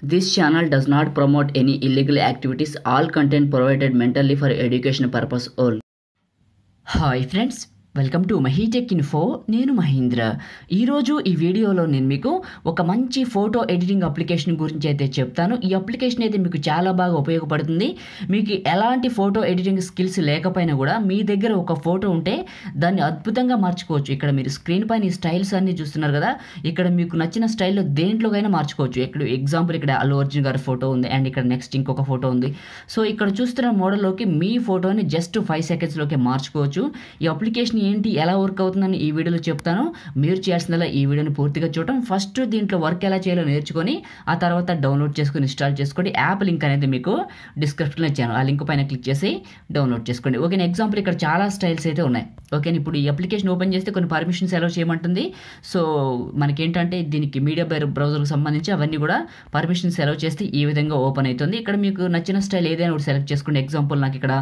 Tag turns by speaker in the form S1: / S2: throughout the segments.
S1: This channel does not promote any illegal activities. All content provided mentally for education purpose only. Hi friends. Welcome to Mahitech info నేను మహీంద్ర ఈరోజు ఈ వీడియోలో నేను మీకు ఒక మంచి ఫోటో ఎడిటింగ్ అప్లికేషన్ గురించి అయితే చెప్తాను ఈ అప్లికేషన్ అయితే మీకు చాలా బాగా ఉపయోగపడుతుంది మీకు ఎలాంటి ఫోటో ఎడిటింగ్ స్కిల్స్ లేకపోయినా కూడా మీ దగ్గర ఒక ఫోటో ఉంటే దాన్ని అద్భుతంగా మార్చుకోవచ్చు ఇక్కడ మీరు స్క్రీన్ పైన ఈ స్టైల్స్ అన్నీ చూస్తున్నారు కదా ఇక్కడ మీకు నచ్చిన స్టైల్లో దేంట్లోకైనా మార్చుకోవచ్చు ఇక్కడ ఎగ్జాంపుల్ ఇక్కడ అల్లు అర్జున్ గారి ఫోటో ఉంది అండ్ ఇక్కడ నెక్స్ట్ ఇంకొక ఫోటో ఉంది సో ఇక్కడ చూస్తున్న మోడల్లోకి మీ ఫోటోని జస్ట్ ఫైవ్ సెకండ్స్లోకి మార్చుకోవచ్చు ఈ అప్లికేషన్ ఏంటి ఎలా వర్క్ అవుతుందని ఈ వీడియోలో చెప్తాను మీరు చేయాల్సిందలా ఈ వీడియోని పూర్తిగా చూడటం ఫస్ట్ దీంట్లో వర్క్ ఎలా చేయాలో నేర్చుకొని ఆ తర్వాత డౌన్లోడ్ చేసుకుని ఇన్స్టాల్ చేసుకొని యాప్ లింక్ అనేది మీకు డిస్క్రిప్షన్లో ఇచ్చాను ఆ లింక్ పైన క్లిక్ చేసి డౌన్లోడ్ చేసుకోండి ఓకే ఎగ్జాంపుల్ ఇక్కడ చాలా స్టైల్స్ అయితే ఉన్నాయి ఓకే ఇప్పుడు ఈ అప్లికేషన్ ఓపెన్ చేస్తే కొన్ని పర్మిషన్స్ ఎలా చేయమంటుంది సో మనకేంటంటే దీనికి మీడియా బైర్ బ్రౌజర్కి సంబంధించి అవన్నీ కూడా పర్మిషన్స్ ఎలా చేస్తే ఈ విధంగా ఓపెన్ అవుతుంది ఇక్కడ మీకు నచ్చిన స్టైల్ ఏదైనా ఒకటి సెలెక్ట్ చేసుకోండి ఎగ్జాంపుల్ నాకు ఇక్కడ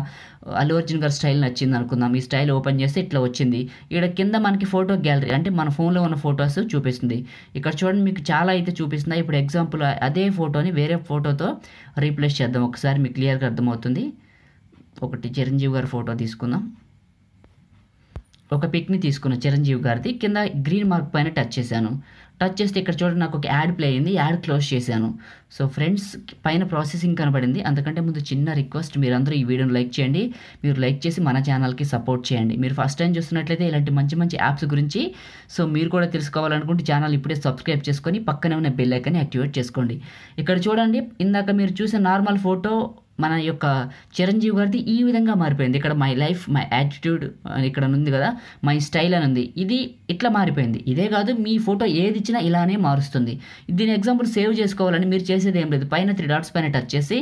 S1: అల్లు అర్జున్ గారి స్టైల్ నచ్చింది అనుకుందాం ఈ స్టైల్ ఓపెన్ చేస్తే ఇట్లా వచ్చింది ఇక్కడ కింద మనకి ఫోటో గ్యాలరీ అంటే మన ఫోన్లో ఉన్న ఫొటోస్ చూపిస్తుంది ఇక్కడ చూడండి మీకు చాలా అయితే చూపిస్తుంది ఇప్పుడు ఎగ్జాంపుల్ అదే ఫోటోని వేరే ఫోటోతో రీప్లేస్ చేద్దాం ఒకసారి మీకు క్లియర్గా అర్థమవుతుంది ఒకటి చిరంజీవి గారి ఫోటో తీసుకుందాం ఒక పిక్ని తీసుకున్న చిరంజీవి గారిది కింద గ్రీన్ మార్క్ పైన టచ్ చేశాను టచ్ చేస్తే ఇక్కడ చూడండి నాకు ఒక యాడ్ ప్లే అయింది యాడ్ క్లోజ్ చేశాను సో ఫ్రెండ్స్ పైన ప్రాసెసింగ్ కనబడింది అంతకంటే ముందు చిన్న రిక్వెస్ట్ మీరందరూ ఈ వీడియోని లైక్ చేయండి మీరు లైక్ చేసి మన ఛానల్కి సపోర్ట్ చేయండి మీరు ఫస్ట్ టైం చూస్తున్నట్లయితే ఇలాంటి మంచి మంచి యాప్స్ గురించి సో మీరు కూడా తెలుసుకోవాలనుకుంటే ఛానల్ ఇప్పుడే సబ్స్క్రైబ్ చేసుకొని పక్కనే ఉన్న బెల్ ఐకాన్ని యాక్టివేట్ చేసుకోండి ఇక్కడ చూడండి ఇందాక మీరు చూసిన నార్మల్ ఫోటో మన యొక్క చిరంజీవి గారిది ఈ విధంగా మారిపోయింది ఇక్కడ మై లైఫ్ మై యాటిట్యూడ్ ఇక్కడ ఉంది కదా మై స్టైల్ అని ఉంది ఇది ఇట్లా మారిపోయింది ఇదే కాదు మీ ఫోటో ఏది ఇచ్చినా ఇలానే మారుస్తుంది దీని ఎగ్జాంపుల్ సేవ్ చేసుకోవాలని మీరు చేసేది ఏం లేదు పైన త్రీ డాట్స్ పైన టచ్ చేసి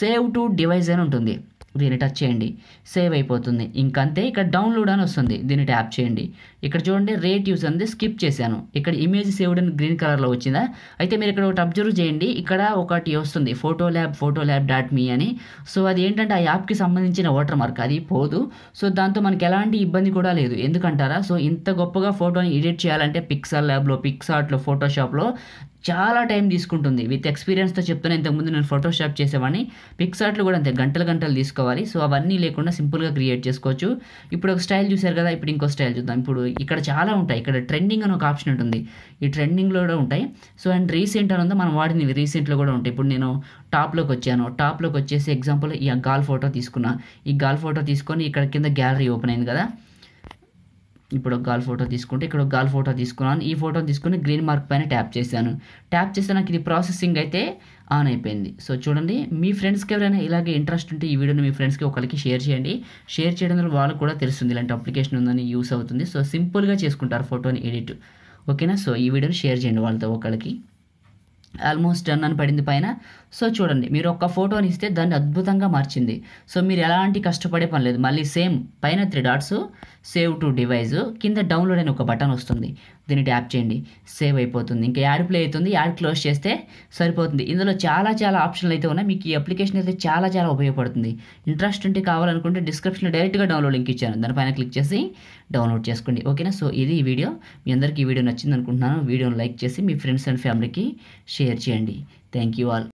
S1: సేవ్ టు డివైస్ అని ఉంటుంది దీన్ని టచ్ చేయండి సేవ్ అయిపోతుంది ఇంకంతే ఇక్కడ డౌన్లోడ్ అని వస్తుంది దీన్ని ట్యాప్ చేయండి ఇక్కడ చూడండి రేట్ యూస్ అనేది స్కిప్ చేశాను ఇక్కడ ఇమేజ్ సేవ్డ్ అని గ్రీన్ కలర్లో వచ్చిందా అయితే మీరు ఇక్కడ ఒకటి అబ్జర్వ్ చేయండి ఇక్కడ ఒకటి వస్తుంది photo lab photo lab dot me అని సో అది ఏంటంటే ఆ యాప్కి సంబంధించిన వాటర్ మార్క్ అది పోదు సో దాంతో మనకి ఎలాంటి ఇబ్బంది కూడా లేదు ఎందుకంటారా సో ఇంత గొప్పగా ఫోటోని ఎడిట్ చేయాలంటే పిక్సల్ ల్యాబ్లో పిక్సార్ట్లో ఫోటోషాప్లో చాలా టైం తీసుకుంటుంది విత్ ఎక్స్పీరియన్స్తో చెప్తున్నా ఇంతకుముందు నేను ఫోటోషాప్ చేసేవాడిని పిక్స్ ఆర్ట్లు కూడా అంతే గంటలు గంటలు తీసుకోవాలి సో అవన్నీ లేకుండా సింపుల్గా క్రియేట్ చేసుకోవచ్చు ఇప్పుడు ఒక స్టైల్ చూశారు కదా ఇప్పుడు ఇంకో స్టైల్ చూద్దాం ఇప్పుడు ఇక్కడ చాలా ఉంటాయి ఇక్కడ ట్రెండింగ్ అని ఒక ఆప్షన్ ఉంటుంది ఈ ట్రెండింగ్లో కూడా ఉంటాయి సో అండ్ రీసెంట్ అని ఉందో మనం వాడిని రీసెంట్లో కూడా ఉంటాయి ఇప్పుడు నేను టాప్లోకి వచ్చాను టాప్లోకి వచ్చేసి ఎగ్జాంపుల్ ఈ గాల్ ఫోటో తీసుకున్నా ఈ గాల్ ఫోటో తీసుకొని ఇక్కడ కింద గ్యాలరీ ఓపెన్ అయింది కదా ఇప్పుడు ఒక గాల్ ఫోటో తీసుకుంటే ఇక్కడ ఒక గాల్ ఫోటో తీసుకున్నాను ఈ ఫోటో తీసుకుని గ్రీన్ మార్క్ పైన ట్యాప్ చేశాను ట్యాప్ చేస్తే నాకు ఇది ప్రాసెసింగ్ అయితే ఆన్ అయిపోయింది సో చూడండి మీ ఫ్రెండ్స్కి ఎవరైనా ఇలాగే ఇంట్రెస్ట్ ఉంటే ఈ వీడియోని మీ ఫ్రెండ్స్కి ఒకరికి షేర్ చేయండి షేర్ చేయడం వల్ల వాళ్ళకి కూడా తెలుస్తుంది ఇలాంటి అప్లికేషన్ ఉందని యూస్ అవుతుంది సో సింపుల్గా చేసుకుంటారు ఫోటోని ఎడిట్ ఓకేనా సో ఈ వీడియోని షేర్ చేయండి వాళ్ళతో ఒకరికి ఆల్మోస్ట్ డన్ అని పడింది పైన సో చూడండి మీరు ఒక ఫోటోని ఇస్తే దాన్ని అద్భుతంగా మార్చింది సో మీరు ఎలాంటి కష్టపడే పని లేదు మళ్ళీ సేమ్ పైన three dots save to device కింద డౌన్లోడ్ అని ఒక బటన్ వస్తుంది దీన్ని ట్యాప్ చేయండి సేవ్ అయిపోతుంది ఇంకా యాడ్ ప్లే అవుతుంది యాడ్ క్లోజ్ చేస్తే సరిపోతుంది ఇందులో చాలా చాలా ఆప్షన్లు అయితే ఉన్నాయి మీకు ఈ అప్లికేషన్ అయితే చాలా చాలా ఉపయోగపడుతుంది ఇంట్రెస్ట్ ఉంటే కావాలనుకుంటే డిస్క్రిప్షన్లో డైరెక్ట్గా డౌన్లోడ్ లింక్ ఇచ్చాను దానిపైన క్లిక్ చేసి డౌన్లోడ్ చేసుకోండి ఓకేనా సో ఇది ఈ వీడియో మీ అందరికీ ఈ వీడియో నచ్చింది అనుకుంటున్నాను వీడియోని లైక్ చేసి మీ ఫ్రెండ్స్ అండ్ ఫ్యామిలీకి షేర్ షేర్ చేయండి థ్యాంక్ యూ ఆల్